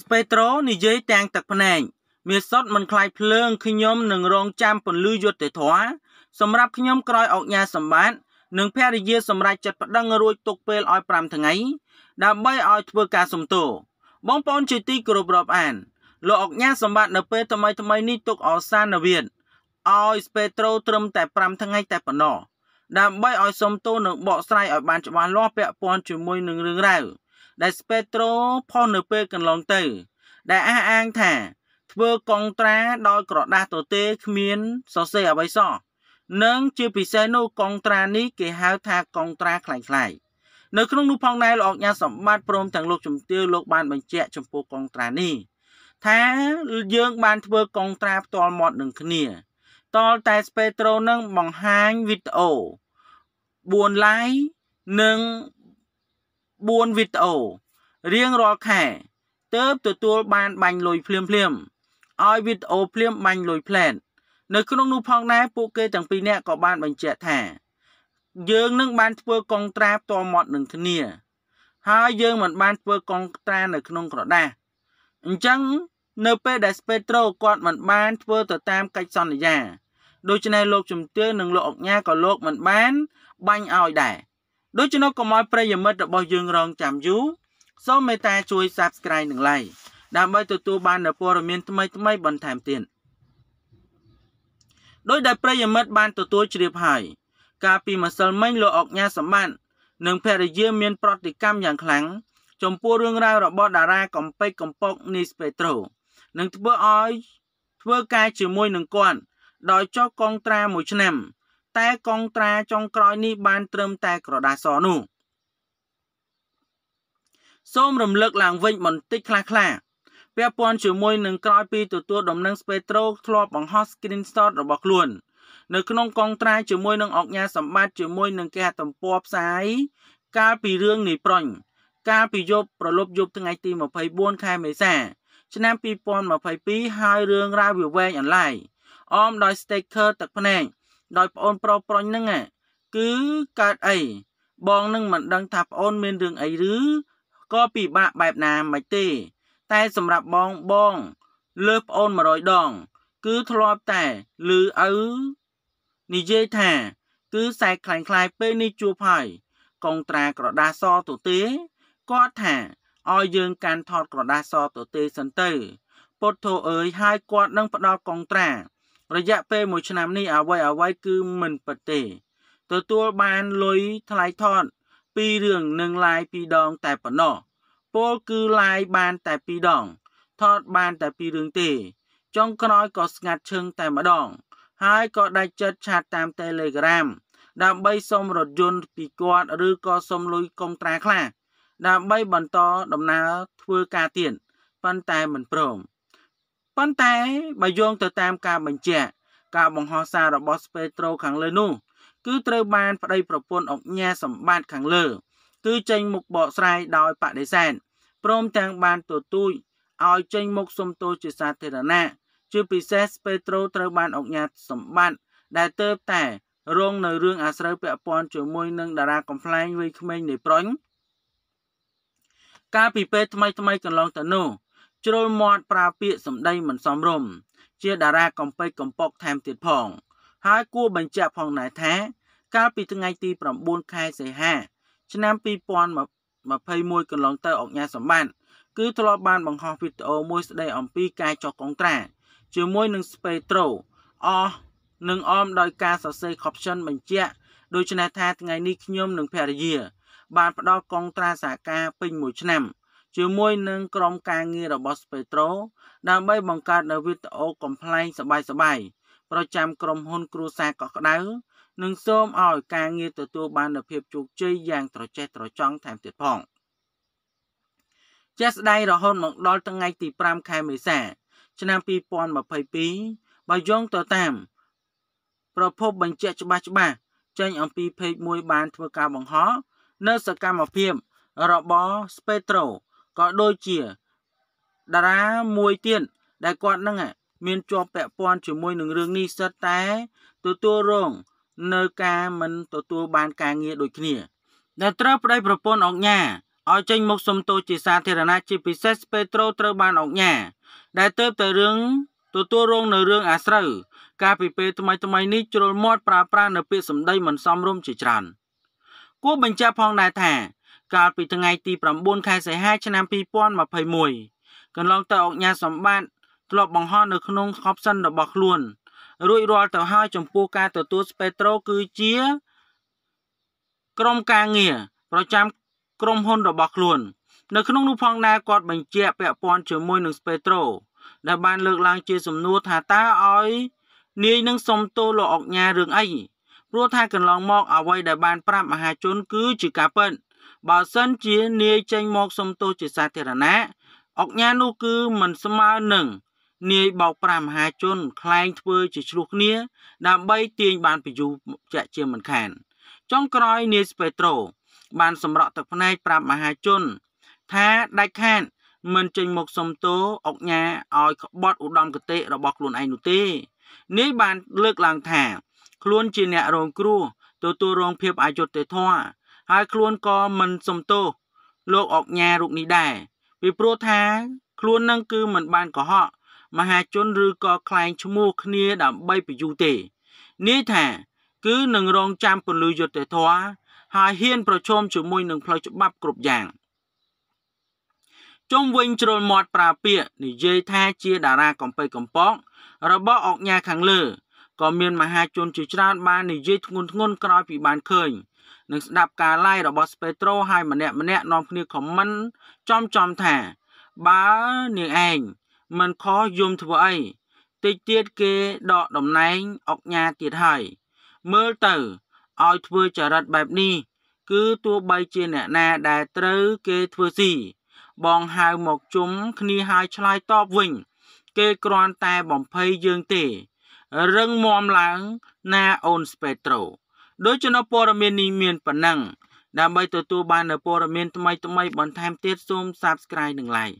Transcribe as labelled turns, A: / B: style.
A: ស្ពេត្រូនិយាយទាំងទឹកភ្នែកមានសុតមិនខ្លាយភ្លើងខ្ញុំនឹងរងចាំពន្លឺយុត្តិធម៌សម្រាប់ខ្ញុំក្រោយអុកញ៉ាសម្បត្តិនិងភរិយាសម្រាប់ចិត្តប្តឹងរួចទុកពេលឲ្យ5ថ្ងៃដើម្បីឲ្យធ្វើការសំទោបងប្អូនជាទីគោរពរាប់អានលោកអុកញ៉ាសម្បត្តិនៅពេលថ្មីថ្មីនេះទុកអសានវិទ្យឲ្យស្ពេត្រូត្រឹមតែ5ថ្ងៃតែប៉ុណ្ណោះដើម្បីឲ្យសំទោនឹងបកស្រាយឲ្យបានច្បាស់លាស់ពាក់ព័ន្ធជាមួយនឹងរឿងរ៉ាវដែលស្ពេត្រូផុសនៅពេលកន្លងទៅ ដែលអះអាងថាធ្វើកងត្រាដោយក្រដាស់ទទេគ្មានសរសេរអ្វីសោះនិងជាពិសេសនោះកងត្រានេះគេហៅថាកងត្រា ខ្លាំងខ្លាយនៅក្នុងនោះផងដែរលោកអញ្ញាសម្បត្តិព្រមទាំងលោកជំទាវលោកបានបញ្ជាក់ចំពោះកងត្រានេះថា យើងបានធ្វើកងត្រាផ្ទាល់មាត់នឹងគ្នាតលតែស្ពេត្រូនឹងបង្ហាញវីដេអូ4ឡាយនិង4វីដេអូរៀងរាល់ខែទើបទទួលបានបាញ់លុយភ្លាមភ្លាមឲ្យវីដេអូភ្លាមបាញ់លុយផ្លែត នៅក្នុងនោះផងដែរពួកគេទាំងពីរនាក់ក៏បានបញ្ជាក់ថា យើងនឹងបាន ធ្វើកងត្រាផ្ទាល់មាត់នឹងគ្នា ហើយយើងមិនបាន ធ្វើកងត្រា នៅក្នុងក្រដាសអញ្ចឹងនៅពេលដែល Spectro គាត់មិនបាន ធ្វើទៅតាមកិច្ចសន្យា ដូច្នេះលោកជំទាវនិងលោកអុកញ៉ាក៏លោកមិនបាន បាញ់ឲ្យដែរដូច្នោះកុំឲ្យប្រិយមិត្តរបស់យើងរងចាំយូរសូមមេត្តាជួយ Subscribe និង Like ដើម្បីទទួលបាននូវព័ត៌មានថ្មីៗបន្ថែមទៀតដោយដែលប្រិយមិត្តបានទទួលជ្រាបហើយកាលពីម្សិលមិញលោកអុកញ៉ាសម្បត្តិនិងភរិយាមានប្រតិកម្មយ៉ាងខ្លាំងចំពោះរឿងរ៉ាវរបស់តារាកំពេចកំពកនីសពេត្រូនិងធ្វើឲ្យធ្វើការជាមួយនឹងគាត់ដោយចុះកងត្រាមួយឆ្នាំតែកងត្រាចុងក្រោយនេះបានត្រឹមតែក្រដាសសនោះសូមរំលឹកឡើងវិញ បន្តិចខ្លះខ្លះពាក់ព័ន្ធជាមួយនឹងក្រោយពីទទួល ដំណឹង Spectro ធ្លាប់បង្ហោះ screenshot របស់ខ្លួននៅក្នុងកងត្រាជាមួយនឹងអង្គការសម្បត្តិជាមួយនឹងគេហទំព័រផ្សាយកាលពីរឿងនេះប្រញ កាលពីយប់ប្រលប់យប់ថ្ងៃទី24ខែមេសា ឆ្នាំ2022ហើយរឿងរ៉ាវវាវែងអន្លាយអមដោយ staker ទឹកភ្នែកដោយប្អូនប្រុសប្រញហ្នឹងគឺកើតអីបងនឹងមិនដឹងថាប្អូនមានរឿងអីឬក៏ពិបាកបែបណាមិនទេ តែសម្រាប់បងបង លើប្អូន100ដង គឺធ្លាប់តែឮឪនិយាយថា គឺខ្សែខ្លាំងខ្លាយពេលនេះជួបហើយកងត្រាក្រដាសសទៅទេគាត់ថាឲ្យយើងកាន់ថតក្រដាសសទៅទេសិនទៅ ពុទ្ធោអើយហើយគាត់នឹងផ្ដល់កងត្រារយៈពេល1ឆ្នាំនេះអ្វីអ្វីគឺមិនពិតទេទទួលបានលុយថ្លៃថតពីររឿងនឹងឡាយពីរដងតែប៉ុណ្ណោះពលគឺឡាយបានតែពីរដងថតបានតែពីររឿងទេចុងក្រោយក៏ស្ងាត់ឈឹងតែម្ដង ហើយក៏ដាច់ចិត្តឆាតតាម Telegram ដើម្បីសុំរថយន្តពីគាត់ឬក៏សុំលុយកុងត្រាខ្លះដើម្បីបន្តដំណើរធ្វើការទៀតប៉ុន្តែមិនព្រមប៉ុន្តែបើយោងទៅតាមការបញ្ជាក់ការបង្ហោះសាររបស់ Spectro ខាងលើនោះគឺត្រូវបានប្តីប្រពន្ធអង្គញាសម្បត្តិខាងលើគឺចេញមុខបកស្រាយដោយបដិសេធព្រមទាំង បាន ទទូចឲ្យចេញមុខសុំទោសជាសាធារណៈជាពិសេស Spectro ត្រូវបានអង្គញាសម្បត្តិដែលទៅតែរងនៅរឿងអាស្រូវពាក់ព័ន្ធជាមួយនឹងតារាកំ pl ែងវ័យក្មេងនៃប្រុញកាលពីពេលថ្មីថ្មីកន្លងទៅនោះជ្រុលមាត់ប្រើពាក្យសម្ដីមិនសមរម្យជាតារាកំពេចកំពកថែមទៀតផង ហើយគួរបញ្ជាក់ផងដែរថាកាលពីថ្ងៃទី9ខែសីហា ឆ្នាំ2021កន្លងទៅអង្គការសម្បត្តិគឺធ្លាប់បានបង្ហោះវីដេអូមួយស្ដីអំពីការចោះកងត្រាជាមួយនឹង Spectro អស់នឹងអមដោយការសរសេរ caption បញ្ជាក់ដូច្នេះថាថ្ងៃនេះខ្ញុំនិងភរិយាបានផ្ដល់កងត្រាសហការពេញមួយឆ្នាំ។ជាមួយនឹងក្រុមការងាររបស់ Spectro ដើម្បីបង្កើតនូវវីដេអូកំប្លែងសប្បាយៗប្រចាំក្រុមហ៊ុនគ្រួសារកក់ក្ដៅ និងសូមឲ្យការងារទទួលបាននូវភាពជោគជ័យយ៉ាងត្រចះត្រចង់ថែមទៀតផងជាស្ដែងរហូតមកដល់ថ្ងៃទី5ខែមេសាឆ្នាំ2022បើយោងទៅតាម ប្រភពបញ្ជាក់ច្បាស់ច្បាស់ចេញ អំពី page មួយ បានធ្វើការបង្ហោះនៅសកម្មភាពរបស់ Spectro ក៏ដូចជាតារាមួយទៀតដែលគាត់ហ្នឹងមានជាប់ពាក់ព័ន្ធជាមួយនឹងរឿងនេះសិតតែទទួលរង នៅ ការមិនទទួលបានការងារដូចគ្នាដែលត្រូវប្តីប្រពន្ធអង្ញាឲ្យចេញមកសុំទោសជាសាធារណៈជាពិសេសពេត្រូត្រូវបានអង្ញាដែលទៅទៅរឿងទទួលរង នៅរឿងអាស្រូវ កាលពីពេលថ្មីថ្មីនេះជ្រុលមាត់ប្រើប្រាស់នៅពាក្យសម្ដីមិនសមរម្យជាច្រើនគួរបញ្ជាក់ផងដែរថាកាលពីថ្ងៃទី9ខែសីហាឆ្នាំ2021កន្លងទៅអង្គញាសម្បត្តិធ្លាប់បង្ហោះនៅក្នុងខបសិនរបស់ខ្លួនរួចរាល់ទៅហើយចំពោះការទទួលស្ពេត្រូគឺជាក្រុមការងារប្រចាំក្រុមហ៊ុនរបស់ខ្លួន នៅក្នុងនោះផងដែរគាត់បញ្ជាក់ពាក់ព័ន្ធជាមួយនឹងស្ពេត្រូ ដែលបានលើកឡើងជាសំណួរថាតើឲ្យ នាយនឹងសុំទោសលោកអុកញ៉ារឿងអីព្រោះថាកន្លងមកអ្វីដែលបានប្រាប់មហាជនគឺជាការពិត។បើសិនជានាយចេញមក សំទោសជាសាធារណៈអង្គញានោះគឺមិនស្មើនឹងនាយបោកប្រាស់មហាជនខ្លែងធ្វើជាជ្រុះគ្នា ដើម្បីទាញបានពយូជាក់ជាមិនខាន ចុងក្រោយនាយស្ពេត្រូ បានសម្រក់ទឹកភ្នែក ប្រាប់មហាជនថាដាច់ខាតមិនចេញមកសុំទោអង្គញាឲ្យក្បត់ឧត្តមគតិរបស់ខ្លួនឯងនោះទេនាយបានលើកឡើងថា ខ្លួនជាអ្នករងគ្រោះទទួលរងភាពអយុត្តិធម៌ហើយខ្លួនក៏មិនសំទោសលោកអុកញ៉ារូបនេះដែរពីព្រោះថាខ្លួននឹងគឺ មិនបានកុហកមហាជនឬក៏ខ្លែងឈ្មោះគ្នាដើម្បីប្រយុទេនាយថា គឺនឹងរងចាំពលិយុទ្ធធរហើយហ៊ាន ប្រឈមជាមួយនឹងផ្លូវច្បាប់គ្រប់យ៉ាងជុំវិញជ្រុលមាត់ប្រាពាកនិយាយថាជាតារាកំបិកំប៉ុករបស់អុកញ៉ាខាងលើក៏មានមហាជនជាច្រើនបាននិយាយធ្ងន់ធ្ងរក្រោយពីបានឃើញនឹងស្ដាប់ការ live របស់ Spectro ហើយម្នាក់ម្នាក់នាំគ្នា comment ចំចំថា បើនាងឯងមិនខុសយំធ្វើអីតិចទៀតគេដកតំណែងអុកញ៉ាទៀតហើយមើលទៅឲ្យធ្វើចរិតបែបនេះ គឺទោះបីជាអ្នកណាដែលត្រូវគេធ្វើស៊ីបងហៅមកជុំគ្នាហើយឆ្លើយតបវិញ គេគ្រាន់តែបំភ័យយើងទេរឹងមាំឡើងណាអូនស្ពេត្រូដូចជំនួបព័ត៌មាននេះមានប៉ុណ្ណឹងដើម្បីទទួលបាននូវព័ត៌មានថ្មីៗបន្ថែមទៀតសូម Subscribe និង Like